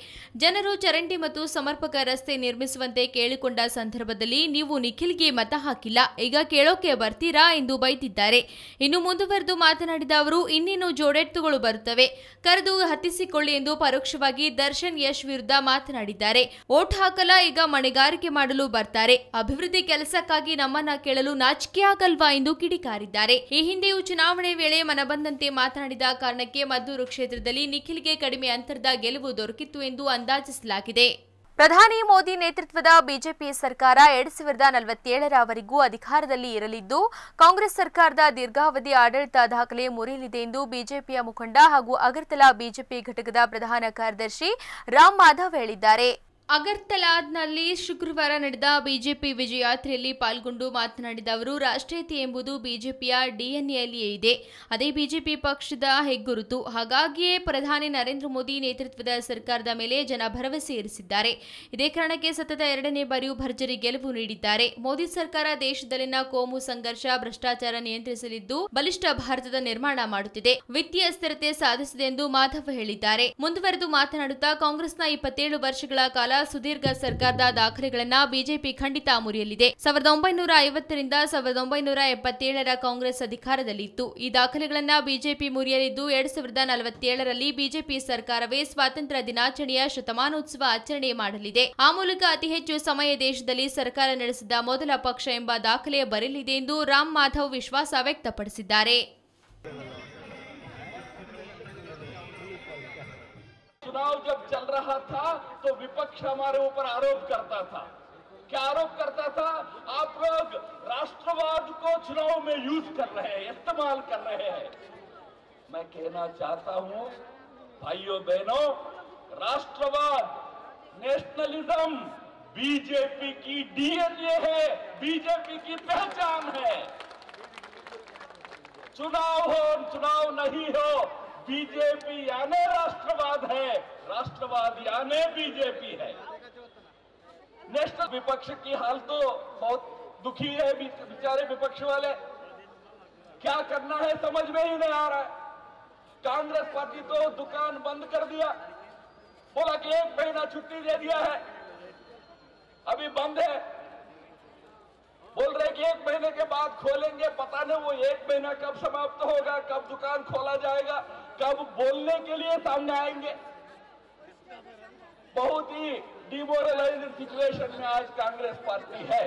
ಜನರು ಚರಂಡಿ ಮತ್ತು ಸಮರ್ಪಕ ರಸ್ತೆ ನಿರ್ಮಿಸುವಂತೆ ಕೇಳಿಕೊಂಡ ಸಂದರ್ಭದಲ್ಲಿ ನೀವು ನಿಖಿಲ್ಗೆ ಮತ ಹಾಕಿಲ್ಲ ಈಗ ಕೇಳೋಕೆ ಬರ್ತೀರಾ ಎಂದು ಬೈದಿದ್ದಾರೆ ಇನ್ನು ಮುಂದುವರೆದು ಮಾತನಾಡಿದ ಅವರು ಇನ್ನೇನು ಜೋಡೆತ್ತುಗಳು ಬರುತ್ತವೆ ಕರೆದು ಹತ್ತಿಸಿಕೊಳ್ಳಿ ಎಂದು ಪರೋಕ್ಷವಾಗಿ ದರ್ಶನ್ ಯಶ್ ವಿರುದ್ಧ ಮಾತನಾಡಿದ್ದಾರೆ ಓಟ್ ಹಾಕಲ ಈಗ ಮಣೆಗಾರಿಕೆ ಮಾಡಲು ಬರ್ತಾರೆ ಅಭಿವೃದ್ಧಿ ಕೆಲಸ ಕಾರಣಕ್ಕಾಗಿ ನಮ್ಮನ್ನ ಕೇಳಲು ನಾಚಿಕೆಯಾಗಲ್ವಾ ಎಂದು ಕಿಡಿಕಾರಿದ್ದಾರೆ ಈ ಹಿಂದೆಯೂ ಚುನಾವಣೆ ವೇಳೆ ಮನಬಂದಂತೆ ಮಾತನಾಡಿದ ಕಾರಣಕ್ಕೆ ಮದ್ದೂರು ಕ್ಷೇತ್ರದಲ್ಲಿ ನಿಖಿಲ್ಗೆ ಕಡಿಮೆ ಅಂತರದ ಗೆಲುವು ದೊರಕಿತ್ತು ಎಂದು ಅಂದಾಜಿಸಲಾಗಿದೆ ಪ್ರಧಾನಿ ಮೋದಿ ನೇತೃತ್ವದ ಬಿಜೆಪಿ ಸರ್ಕಾರ ಎರಡ್ ಸಾವಿರದ ನಲವತ್ತೇಳರವರೆಗೂ ಅಧಿಕಾರದಲ್ಲಿ ಇರಲಿದ್ದು ಕಾಂಗ್ರೆಸ್ ಸರ್ಕಾರದ ದೀರ್ಘಾವಧಿ ಆಡಳಿತ ದಾಖಲೆ ಮುರಿಯಲಿದೆ ಎಂದು ಬಿಜೆಪಿಯ ಮುಖಂಡ ಹಾಗೂ ಅಗರ್ತಲಾ ಬಿಜೆಪಿ ಘಟಕದ ಪ್ರಧಾನ ಕಾರ್ಯದರ್ಶಿ ರಾಮ್ ಮಾಧವ್ ಹೇಳಿದ್ದಾರೆ ಅಗರ್ತಲಾದ್ನಲ್ಲಿ ಶುಕ್ರವಾರ ನಡೆದ ಬಿಜೆಪಿ ವಿಜಯಾತ್ರೆಯಲ್ಲಿ ಪಾಲ್ಗೊಂಡು ಮಾತನಾಡಿದ ಅವರು ರಾಷ್ಟ್ರೀಯತೆ ಎಂಬುದು ಬಿಜೆಪಿಯ ಡಿಎನ್ಎಯಲ್ಲಿಯೇ ಇದೆ ಅದೇ ಬಿಜೆಪಿ ಪಕ್ಷದ ಹೆಗ್ಗುರುತು ಹಾಗಾಗಿಯೇ ಪ್ರಧಾನಿ ನರೇಂದ್ರ ಮೋದಿ ನೇತೃತ್ವದ ಸರ್ಕಾರದ ಮೇಲೆ ಜನ ಭರವಸೆ ಇರಿಸಿದ್ದಾರೆ ಇದೇ ಕಾರಣಕ್ಕೆ ಸತತ ಎರಡನೇ ಬಾರಿಯೂ ಭರ್ಜರಿ ಗೆಲುವು ನೀಡಿದ್ದಾರೆ ಮೋದಿ ಸರ್ಕಾರ ದೇಶದಲ್ಲಿನ ಕೋಮು ಸಂಘರ್ಷ ಭ್ರಷ್ಟಾಚಾರ ನಿಯಂತ್ರಿಸಲಿದ್ದು ಬಲಿಷ್ಠ ಭಾರತದ ನಿರ್ಮಾಣ ಮಾಡುತ್ತಿದೆ ವಿತ್ತೀಯ ಸ್ಥಿರತೆ ಸಾಧಿಸಿದೆ ಎಂದು ಮಾಧವ್ ಹೇಳಿದ್ದಾರೆ ಮುಂದುವರೆದು ಮಾತನಾಡುತ್ತಾ ಕಾಂಗ್ರೆಸ್ನ ಇಪ್ಪತ್ತೇಳು ವರ್ಷಗಳ ಕಾಲ ಸುದೀರ್ಘ ಸರ್ಕಾರದ ದಾಖಲೆಗಳನ್ನು ಬಿಜೆಪಿ ಖಂಡಿತ ಮುರಿಯಲಿದೆ ಸಾವಿರದ ಒಂಬೈನೂರ ಐವತ್ತರಿಂದ ಸಾವಿರದ ಒಂಬೈನೂರ ಎಪ್ಪತ್ತೇಳರ ಕಾಂಗ್ರೆಸ್ ಅಧಿಕಾರದಲ್ಲಿತ್ತು ಈ ದಾಖಲೆಗಳನ್ನು ಬಿಜೆಪಿ ಮುರಿಯಲಿದ್ದು ಎರಡ್ ಸಾವಿರದ ನಲವತ್ತೇಳರಲ್ಲಿ ಬಿಜೆಪಿ ಸರ್ಕಾರವೇ ಸ್ವಾತಂತ್ರ್ಯ ದಿನಾಚರಣೆಯ ಶತಮಾನೋತ್ಸವ ಆಚರಣೆ ಮಾಡಲಿದೆ ಆ ಮೂಲಕ ಅತಿ ಹೆಚ್ಚು ಸಮಯ ದೇಶದಲ್ಲಿ ಸರ್ಕಾರ ನಡೆಸಿದ ಮೊದಲ ಪಕ್ಷ ಎಂಬ ದಾಖಲೆ ಬರಲಿದೆ ಎಂದು ರಾಮ್ ಮಾಧವ್ ವಿಶ್ವಾಸ ವ್ಯಕ್ತಪಡಿಸಿದ್ದಾರೆ चुनाव जब चल रहा था तो विपक्ष हमारे ऊपर आरोप करता था क्या आरोप करता था आप लोग राष्ट्रवाद को चुनाव में यूज कर रहे हैं इस्तेमाल कर रहे हैं मैं कहना चाहता हूं भाइयों बहनों राष्ट्रवाद नेशनलिज्म बीजेपी की डीएनए है बीजेपी की पहचान है चुनाव हो चुनाव नहीं हो बीजेपी यानी राष्ट्रवाद है राष्ट्रवाद यानी बीजेपी है नेशनल विपक्ष की हाल तो बहुत दुखी है बेचारे विपक्ष वाले क्या करना है समझ में ही नहीं आ रहा है कांग्रेस पार्टी तो दुकान बंद कर दिया बोला कि एक महीना छुट्टी दे दिया है अभी बंद है बोल रहे कि एक महीने के बाद खोलेंगे पता नहीं वो एक महीना कब समाप्त होगा कब दुकान खोला जाएगा कब बोलने के लिए सामने आएंगे बहुत ही डिमोरलाइज सिचुएशन में आज कांग्रेस पार्टी है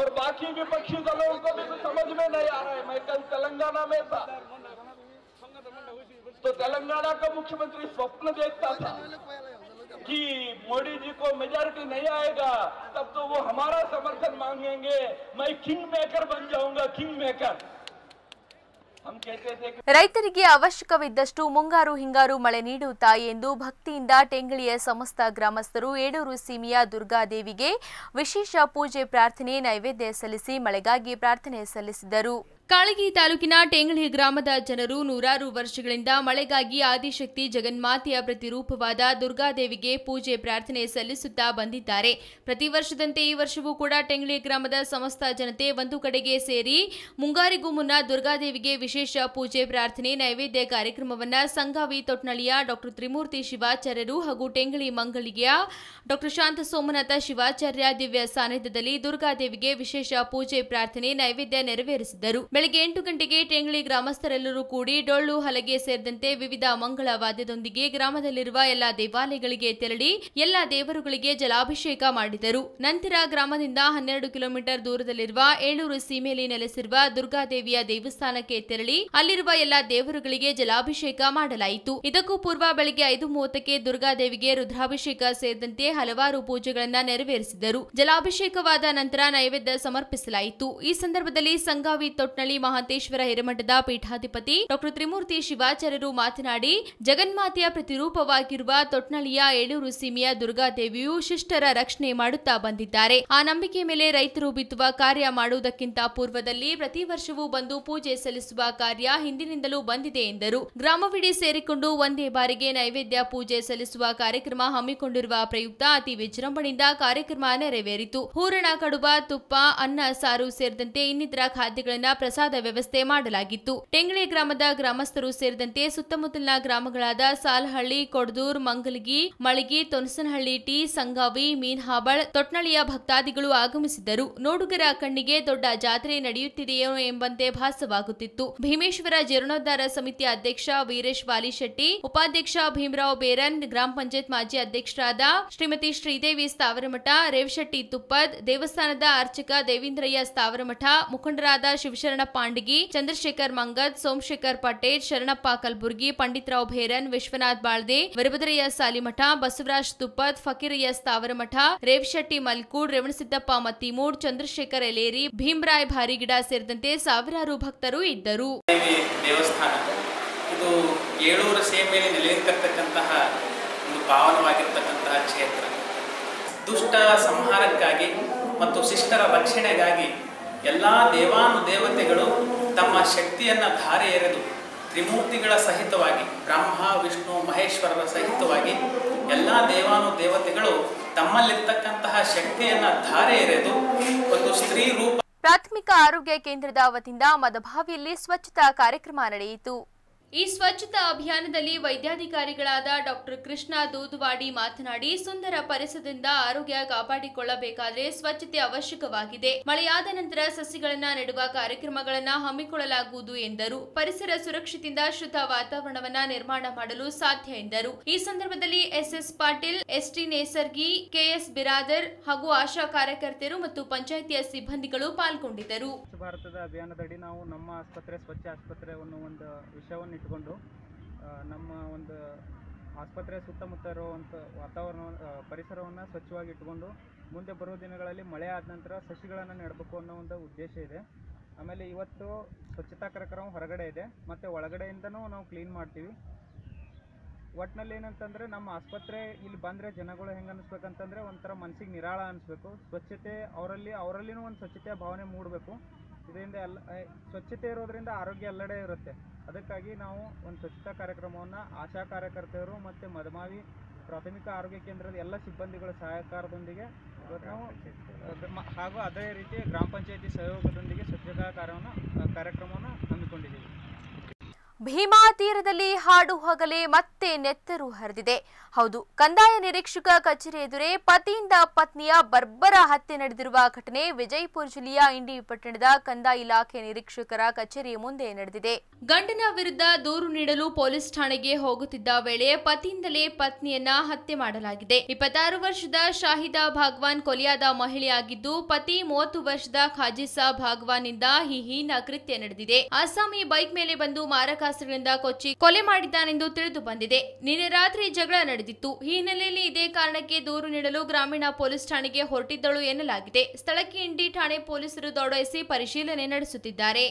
और बाकी विपक्षी दलों को भी समझ में नहीं आ रहा है मैं कल तेलंगाना में था तो तेलंगाना का मुख्यमंत्री स्वप्न देखता था कि मोदी जी को मेजोरिटी नहीं आएगा तब तो वो हमारा समर्थन मांगेंगे मैं किंग मेकर बन जाऊंगा किंग मेकर ರೈತರಿಗೆ ಅವಶ್ಯಕವಿದ್ದಷ್ಟು ಮುಂಗಾರು ಹಿಂಗಾರು ಮಳೆ ನೀಡುತ್ತಾ ಎಂದು ಭಕ್ತಿಯಿಂದ ಟೆಂಗಳಿಯ ಸಮಸ್ತ ಗ್ರಾಮಸ್ಥರು ಏಡೂರು ಸೀಮೆಯ ದುರ್ಗಾದೇವಿಗೆ ವಿಶೇಷ ಪೂಜೆ ಪ್ರಾರ್ಥನೆ ನೈವೇದ್ಯ ಸಲ್ಲಿಸಿ ಮಳೆಗಾಗಿ ಪ್ರಾರ್ಥನೆ ಸಲ್ಲಿಸಿದರು ಕಾಳಗಿ ತಾಲೂಕಿನ ಟೆಂಗಳಿ ಗ್ರಾಮದ ಜನರು ನೂರಾರು ವರ್ಷಗಳಿಂದ ಮಳೆಗಾಗಿ ಆದಿಶಕ್ತಿ ಜಗನ್ಮಾತೆಯ ಪ್ರತಿರೂಪವಾದ ದುರ್ಗಾದೇವಿಗೆ ಪೂಜೆ ಪ್ರಾರ್ಥನೆ ಸಲ್ಲಿಸುತ್ತಾ ಬಂದಿದ್ದಾರೆ ಪ್ರತಿ ವರ್ಷದಂತೆ ಈ ವರ್ಷವೂ ಕೂಡ ಟೆಂಗಳಿ ಗ್ರಾಮದ ಸಮಸ್ತ ಜನತೆ ಒಂದು ಕಡೆಗೆ ಸೇರಿ ಮುಂಗಾರಿಗೂ ಮುನ್ನ ದುರ್ಗಾದೇವಿಗೆ ವಿಶೇಷ ಪೂಜೆ ಪ್ರಾರ್ಥನೆ ನೈವೇದ್ಯ ಕಾರ್ಯಕ್ರಮವನ್ನು ಸಂಗಾವಿ ತೊಟ್ನಳಿಯ ಡಾಕ್ಟರ್ ತ್ರಿಮೂರ್ತಿ ಶಿವಾಚಾರ್ಯರು ಹಾಗೂ ಟೆಂಗಳಿ ಮಂಗಳಿಗೆಯ ಡಾಕ್ಟರ್ ಶಾಂತ ಸೋಮನಾಥ ಶಿವಾಚಾರ್ಯ ದಿವ್ಯ ಸಾನ್ನಿಧ್ಯದಲ್ಲಿ ದುರ್ಗಾದೇವಿಗೆ ವಿಶೇಷ ಪೂಜೆ ಪ್ರಾರ್ಥನೆ ನೈವೇದ್ಯ ನೆರವೇರಿಸಿದರು ಬೆಳಗ್ಗೆ ಎಂಟು ಗಂಟೆಗೆ ಟೆಂಗ್ಳಿ ಗ್ರಾಮಸ್ಥರೆಲ್ಲರೂ ಕೂಡಿ ಡೊಳ್ಳು ಹಲಗೆ ಸೇರಿದಂತೆ ವಿವಿಧ ಮಂಗಳ ವಾದ್ಯದೊಂದಿಗೆ ಗ್ರಾಮದಲ್ಲಿರುವ ಎಲ್ಲಾ ದೇವಾಲಯಗಳಿಗೆ ತೆರಳಿ ಎಲ್ಲಾ ದೇವರುಗಳಿಗೆ ಜಲಾಭಿಷೇಕ ಮಾಡಿದರು ನಂತರ ಗ್ರಾಮದಿಂದ ಹನ್ನೆರಡು ಕಿಲೋಮೀಟರ್ ದೂರದಲ್ಲಿರುವ ಏಳೂರು ಸೀಮೆಯಲ್ಲಿ ನೆಲೆಸಿರುವ ದುರ್ಗಾದೇವಿಯ ದೇವಸ್ಥಾನಕ್ಕೆ ತೆರಳಿ ಅಲ್ಲಿರುವ ಎಲ್ಲಾ ದೇವರುಗಳಿಗೆ ಜಲಾಭಿಷೇಕ ಮಾಡಲಾಯಿತು ಇದಕ್ಕೂ ಪೂರ್ವ ಬೆಳಗ್ಗೆ ಐದು ಮೂವತ್ತಕ್ಕೆ ದುರ್ಗಾದೇವಿಗೆ ರುದ್ರಾಭಿಷೇಕ ಸೇರಿದಂತೆ ಹಲವಾರು ಪೂಜೆಗಳನ್ನು ನೆರವೇರಿಸಿದರು ಜಲಾಭಿಷೇಕವಾದ ನಂತರ ನೈವೇದ್ಯ ಸಮರ್ಪಿಸಲಾಯಿತು ಈ ಸಂದರ್ಭದಲ್ಲಿ ಸಂಗಾವಿ ತೊಟ್ಟ ನಲ್ಲಿ ಮಹಾಂತೇಶ್ವರ ಹಿರೇಮಠದ ಪೀಠಾಧಿಪತಿ ಡಾಕ್ಟರ್ ತ್ರಿಮೂರ್ತಿ ಶಿವಾಚಾರ್ಯರು ಮಾತನಾಡಿ ಜಗನ್ಮಾತೆಯ ಪ್ರತಿರೂಪವಾಗಿರುವ ತೊಟ್ನಳ್ಳಿಯ ಏಳೂರು ಸೀಮೆಯ ದುರ್ಗಾದೇವಿಯು ಶಿಷ್ಟರ ರಕ್ಷಣೆ ಮಾಡುತ್ತಾ ಬಂದಿದ್ದಾರೆ ಆ ನಂಬಿಕೆ ಮೇಲೆ ರೈತರು ಬಿತ್ತುವ ಕಾರ್ಯ ಮಾಡುವುದಕ್ಕಿಂತ ಪೂರ್ವದಲ್ಲಿ ಪ್ರತಿ ವರ್ಷವೂ ಬಂದು ಪೂಜೆ ಸಲ್ಲಿಸುವ ಕಾರ್ಯ ಹಿಂದಿನಿಂದಲೂ ಬಂದಿದೆ ಎಂದರು ಗ್ರಾಮವಿಡೀ ಸೇರಿಕೊಂಡು ಒಂದೇ ಬಾರಿಗೆ ನೈವೇದ್ಯ ಪೂಜೆ ಸಲ್ಲಿಸುವ ಕಾರ್ಯಕ್ರಮ ಹಮ್ಮಿಕೊಂಡಿರುವ ಪ್ರಯುಕ್ತ ಅತಿ ವಿಜೃಂಭಣೆಯಿಂದ ಕಾರ್ಯಕ್ರಮ ನೆರವೇರಿತು ಹೂರಣ ಕಡುಬ ತುಪ್ಪ ಅನ್ನ ಸಾರು ಸೇರಿದಂತೆ ಇನ್ನಿತರ ಖಾದ್ಯಗಳನ್ನು ಪ್ರಸಾದ ವ್ಯವಸ್ಥೆ ಮಾಡಲಾಗಿತ್ತು ಟೆಂಗಳಿ ಗ್ರಾಮದ ಗ್ರಾಮಸ್ಥರು ಸೇರಿದಂತೆ ಸುತ್ತಮುತ್ತಲಿನ ಗ್ರಾಮಗಳಾದ ಸಾಲಹಳ್ಳಿ ಕೊಡದೂರ್ ಮಂಗಲಗಿ ಮಳಗಿ ತೊನಸನಹಳ್ಳಿ ಟಿ ಸಂಗಾವಿ ಮೀನ್ಹಾಬಳ್ ತೊಟ್ನಳ್ಳಿಯ ಭಕ್ತಾದಿಗಳು ಆಗಮಿಸಿದ್ದರು ನೋಡುಗರ ಕಣ್ಣಿಗೆ ದೊಡ್ಡ ಜಾತ್ರೆ ನಡೆಯುತ್ತಿದೆಯೋ ಎಂಬಂತೆ ಭಾಸವಾಗುತ್ತಿತ್ತು ಭೀಮೇಶ್ವರ ಜೀರ್ಣೋದ್ಧಾರ ಸಮಿತಿ ಅಧ್ಯಕ್ಷ ವೀರೇಶ್ ವಾಲಿಶೆಟ್ಟಿ ಉಪಾಧ್ಯಕ್ಷ ಭೀಮರಾವ್ ಬೇರನ್ ಗ್ರಾಮ ಪಂಚಾಯತ್ ಮಾಜಿ ಅಧ್ಯಕ್ಷರಾದ ಶ್ರೀಮತಿ ಶ್ರೀದೇವಿ ಸ್ಥಾವರಮಠ ರೇವಶೆಟ್ಟಿ ತುಪ್ಪದ್ ದೇವಸ್ಥಾನದ ಅರ್ಚಕ ದೇವೇಂದ್ರಯ್ಯ ಸ್ಥಾವರಮಠ ಮುಖಂಡರಾದ ಶಿವಶರಣ ಶರಣ ಪಾಂಡಗಿ ಚಂದ್ರಶೇಖರ್ ಮಂಗತ್ ಸೋಮಶೇಖರ್ ಪಟೇಲ್ ಶರಣಪ್ಪ ಕಲ್ಬುರ್ಗಿ ಪಂಡಿತರಾವ್ ಭೇರನ್ ವಿಶ್ವನಾಥ್ ಬಾಳ್ದೆ ವರಭದ್ರಯ್ಯ ಸಾಲಿಮಠ ಬಸವರಾಜ್ ತುಪ್ಪತ್ ಫಕೀರಯ್ಯ ಸ್ಥಾವರಮಠ ರೇವಿಶೆಟ್ಟಿ ಮಲ್ಕೂಡ್ ರೇವಣಸಿದ್ದಪ್ಪ ಮತ್ತಿಮೂಡ್ ಚಂದ್ರಶೇಖರ್ ಎಲೇರಿ ಭೀಮರಾಯ್ ಭಾರಿಗಿಡ ಸೇರಿದಂತೆ ಸಾವಿರಾರು ಭಕ್ತರು ಇದ್ದರು ಕ್ಷೇತ್ರ ದುಷ್ಟ ಸಂಹಾರಕ್ಕಾಗಿ ಮತ್ತು ಶಿಷ್ಟರ ರಕ್ಷಣೆಗಾಗಿ ಎಲ್ಲ ದೇವಾನು ದೇವತೆಗಳು ತಮ್ಮ ಶಕ್ತಿಯನ್ನು ಧಾರೆ ಎರೆದು ತ್ರಿಮೂರ್ತಿಗಳ ಸಹಿತವಾಗಿ ಬ್ರಹ್ಮ ವಿಷ್ಣು ಮಹೇಶ್ವರರ ಸಹಿತವಾಗಿ ಎಲ್ಲ ದೇವಾನು ದೇವತೆಗಳು ತಮ್ಮಲ್ಲಿರ್ತಕ್ಕಂತಹ ಶಕ್ತಿಯನ್ನ ಧಾರೆ ಎರೆದು ಒಂದು ಸ್ತ್ರೀ ರೂಪ ಪ್ರಾಥಮಿಕ ಆರೋಗ್ಯ ಕೇಂದ್ರದ ವತಿಯಿಂದ ಮದಭಾವಿಯಲ್ಲಿ ಸ್ವಚ್ಛತಾ ಕಾರ್ಯಕ್ರಮ ನಡೆಯಿತು ಈ ಸ್ವಚ್ಛತಾ ಅಭಿಯಾನದಲ್ಲಿ ವೈದ್ಯಾಧಿಕಾರಿಗಳಾದ ಡಾಕ್ಟರ್ ಕೃಷ್ಣ ದೂದುವಾಡಿ ಮಾತನಾಡಿ ಸುಂದರ ಪರಿಸರದಿಂದ ಆರೋಗ್ಯ ಕಾಪಾಡಿಕೊಳ್ಳಬೇಕಾದರೆ ಸ್ವಚ್ಛತೆ ಅವಶ್ಯಕವಾಗಿದೆ ಮಳೆಯಾದ ನಂತರ ಸಸಿಗಳನ್ನು ನೆಡುವ ಕಾರ್ಯಕ್ರಮಗಳನ್ನು ಹಮ್ಮಿಕೊಳ್ಳಲಾಗುವುದು ಎಂದರು ಪರಿಸರ ಸುರಕ್ಷತೆಯಿಂದ ಶುದ್ಧ ವಾತಾವರಣವನ್ನು ನಿರ್ಮಾಣ ಮಾಡಲು ಸಾಧ್ಯ ಎಂದರು ಈ ಸಂದರ್ಭದಲ್ಲಿ SS Patil ST Nesargi KS Biradar ಹಾಗೂ ಆಶಾ ಕಾರ್ಯಕರ್ತರು ಮತ್ತು ಪಂಚಾಯಿತಿಯ ಸಿಬ್ಬಂದಿಗಳು ಪಾಲ್ಗೊಂಡಿದ್ದರು ಭಾರತದ ಅಭಿಯಾನದಡಿ ನಾವು ನಮ್ಮ ಆಸ್ಪತ್ರೆ ಸ್ವಚ್ಛ ಒಂದು ವಿಷಯವನ್ನು ಇಟ್ಕೊಂಡು ನಮ್ಮ ಒಂದು ಆಸ್ಪತ್ರೆಯ ಸುತ್ತಮುತ್ತ ಇರುವಂಥ ವಾತಾವರಣ ಪರಿಸರವನ್ನು ಸ್ವಚ್ಛವಾಗಿ ಇಟ್ಕೊಂಡು ಮುಂದೆ ಬರುವ ದಿನಗಳಲ್ಲಿ ಮಳೆ ಆದ ನಂತರ ಸಸಿಗಳನ್ನು ನೆಡಬೇಕು ಅನ್ನೋ ಒಂದು ಉದ್ದೇಶ ಇದೆ ಆಮೇಲೆ ಇವತ್ತು ಸ್ವಚ್ಛತಾ ಕಾರ್ಯಕ್ರಮ ಹೊರಗಡೆ ಇದೆ ಮತ್ತು ಒಳಗಡೆಯಿಂದನೂ ನಾವು ಕ್ಲೀನ್ ಮಾಡ್ತೀವಿ ಒಟ್ಟಿನಲ್ಲಿ ಏನಂತಂದರೆ ನಮ್ಮ ಆಸ್ಪತ್ರೆ ಇಲ್ಲಿ ಬಂದರೆ ಜನಗಳು ಹೆಂಗೆ ಅನ್ನಿಸ್ಬೇಕಂತಂದರೆ ಒಂಥರ ಮನಸ್ಸಿಗೆ ನಿರಾಳ ಅನಿಸ್ಬೇಕು ಸ್ವಚ್ಛತೆ ಅವರಲ್ಲಿ ಅವರಲ್ಲಿನೂ ಒಂದು ಸ್ವಚ್ಛತೆಯ ಭಾವನೆ ಮೂಡಬೇಕು ಇದರಿಂದ ಎಲ್ಲ ಸ್ವಚ್ಛತೆ ಇರೋದರಿಂದ ಆರೋಗ್ಯ ಎಲ್ಲೆಡೆ ಇರುತ್ತೆ ಅದಕ್ಕಾಗಿ ನಾವು ಒಂದು ಸ್ವಚ್ಛತಾ ಕಾರ್ಯಕ್ರಮವನ್ನು ಆಶಾ ಕಾರ್ಯಕರ್ತೆಯರು ಮತ್ತು ಮದಮಾವಿ ಪ್ರಾಥಮಿಕ ಆರೋಗ್ಯ ಕೇಂದ್ರದ ಎಲ್ಲ ಸಿಬ್ಬಂದಿಗಳ ಸಹಕಾರದೊಂದಿಗೆ ನಾವು ಹಾಗೂ ಅದೇ ರೀತಿ ಗ್ರಾಮ ಪಂಚಾಯಿತಿ ಸಹಯೋಗದೊಂದಿಗೆ ಸ್ವಚ್ಛತಾ ಕಾರ್ಯವನ್ನು ಕಾರ್ಯಕ್ರಮವನ್ನು ಹಮ್ಮಿಕೊಂಡಿದ್ದೀವಿ ಭೀಮಾ ತೀರದಲ್ಲಿ ಹಾಡು ಹಗಲೆ ಮತ್ತೆ ನೆತ್ತರು ಹರಿದಿದೆ ಹೌದು ಕಂದಾಯ ನಿರೀಕ್ಷಕ ಕಚೇರಿ ಎದುರೇ ಪತಿಯಿಂದ ಪತ್ನಿಯ ಬರ್ಬರ ಹತ್ಯೆ ನಡೆದಿರುವ ಘಟನೆ ವಿಜಯಪುರ ಜಿಲ್ಲೆಯ ಇಂಡಿ ಪಟ್ಟಣದ ಕಂದಾಯ ಇಲಾಖೆ ನಿರೀಕ್ಷಕರ ಕಚೇರಿ ಮುಂದೆ ನಡೆದಿದೆ ಗಂಡನ ವಿರುದ್ಧ ದೂರು ನೀಡಲು ಪೊಲೀಸ್ ಠಾಣೆಗೆ ಹೋಗುತ್ತಿದ್ದ ವೇಳೆ ಪತಿಯಿಂದಲೇ ಪತ್ನಿಯನ್ನ ಹತ್ಯೆ ಮಾಡಲಾಗಿದೆ ಇಪ್ಪತ್ತಾರು ವರ್ಷದ ಶಾಹಿದಾ ಭಾಗವಾನ್ ಕೊಲೆಯಾದ ಮಹಿಳೆಯಾಗಿದ್ದು ಪತಿ ಮೂವತ್ತು ವರ್ಷದ ಖಾಜಿಸಾ ಭಾಗವಾನ್ ನಿಂದ ಈ ಹೀನ ಕೃತ್ಯ ನಡೆದಿದೆ ಅಸ್ಸಾಮಿ ಬೈಕ್ ಮೇಲೆ ಬಂದು ಮಾರಕ ಶಸ್ತ್ರಾಸ್ತ್ರಗಳಿಂದ ಕೊಚ್ಚಿ ಕೊಲೆ ಮಾಡಿದ್ದಾನೆಂದು ತಿಳಿದು ಬಂದಿದೆ ನಿನ್ನೆ ರಾತ್ರಿ ಜಗಳ ನಡೆದಿತ್ತು ಈ ಹಿನ್ನೆಲೆಯಲ್ಲಿ ಇದೇ ಕಾರಣಕ್ಕೆ ದೂರು ನೀಡಲು ಗ್ರಾಮೀಣ ಪೊಲೀಸ್ ಠಾಣೆಗೆ ಹೊರಟಿದ್ದಳು ಎನ್ನಲಾಗಿದೆ ಸ್ಥಳಕ್ಕೆ ಇಂಡಿ ಠಾಣೆ ಪೊಲೀಸರು ದೌಡಾಯಿಸಿ ಪರಿಶೀಲನೆ ನಡೆಸುತ್ತಿದ್ದಾರೆ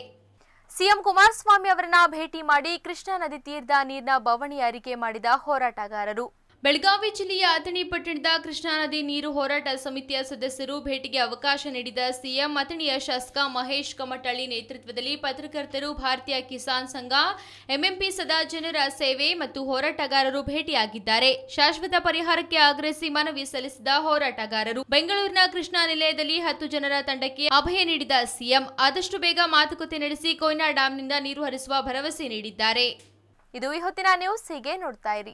ಸಿಎಂ ಕುಮಾರಸ್ವಾಮಿ ಅವರನ್ನ ಭೇಟಿ ಮಾಡಿ ಕೃಷ್ಣಾ ನದಿ ತೀರದ ನೀರಿನ ಬವಣಿ ಅರಿಕೆ ಮಾಡಿದ ಹೋರಾಟಗಾರರು ಬೆಳಗಾವಿ ಜಿಲ್ಲೆಯ ಅಥಣಿ ಪಟ್ಟಣದ ಕೃಷ್ಣಾ ನದಿ ನೀರು ಹೋರಾಟ ಸಮಿತಿಯ ಸದಸ್ಯರು ಭೇಟಿಗೆ ಅವಕಾಶ ನೀಡಿದ ಸಿಎಂ ಅಥಣಿಯ ಶಾಸಕ ಮಹೇಶ್ ಕಮಟಳ್ಳಿ ನೇತೃತ್ವದಲ್ಲಿ ಪತ್ರಕರ್ತರು ಭಾರತೀಯ ಕಿಸಾನ್ ಸಂಘ ಎಂಎಂಪಿ ಸದಾ ಜನರ ಸೇವೆ ಮತ್ತು ಹೋರಾಟಗಾರರು ಭೇಟಿಯಾಗಿದ್ದಾರೆ ಶಾಶ್ವತ ಪರಿಹಾರಕ್ಕೆ ಆಗ್ರಹಿಸಿ ಮನವಿ ಸಲ್ಲಿಸಿದ ಹೋರಾಟಗಾರರು ಬೆಂಗಳೂರಿನ ಕೃಷ್ಣಾ ನಿಲಯದಲ್ಲಿ ಹತ್ತು ಜನರ ತಂಡಕ್ಕೆ ಅಭಯ ನೀಡಿದ ಸಿಎಂ ಆದಷ್ಟು ಬೇಗ ಮಾತುಕತೆ ನಡೆಸಿ ಕೊಯ್ನಾ ಡ್ಯಾಂನಿಂದ ನೀರು ಹರಿಸುವ ಭರವಸೆ ನೀಡಿದ್ದಾರೆ ಇದು ಈ ಹೊತ್ತಿನ ನ್ಯೂಸ್ ಹೀಗೆ ನೋಡ್ತಾ ಇರಿ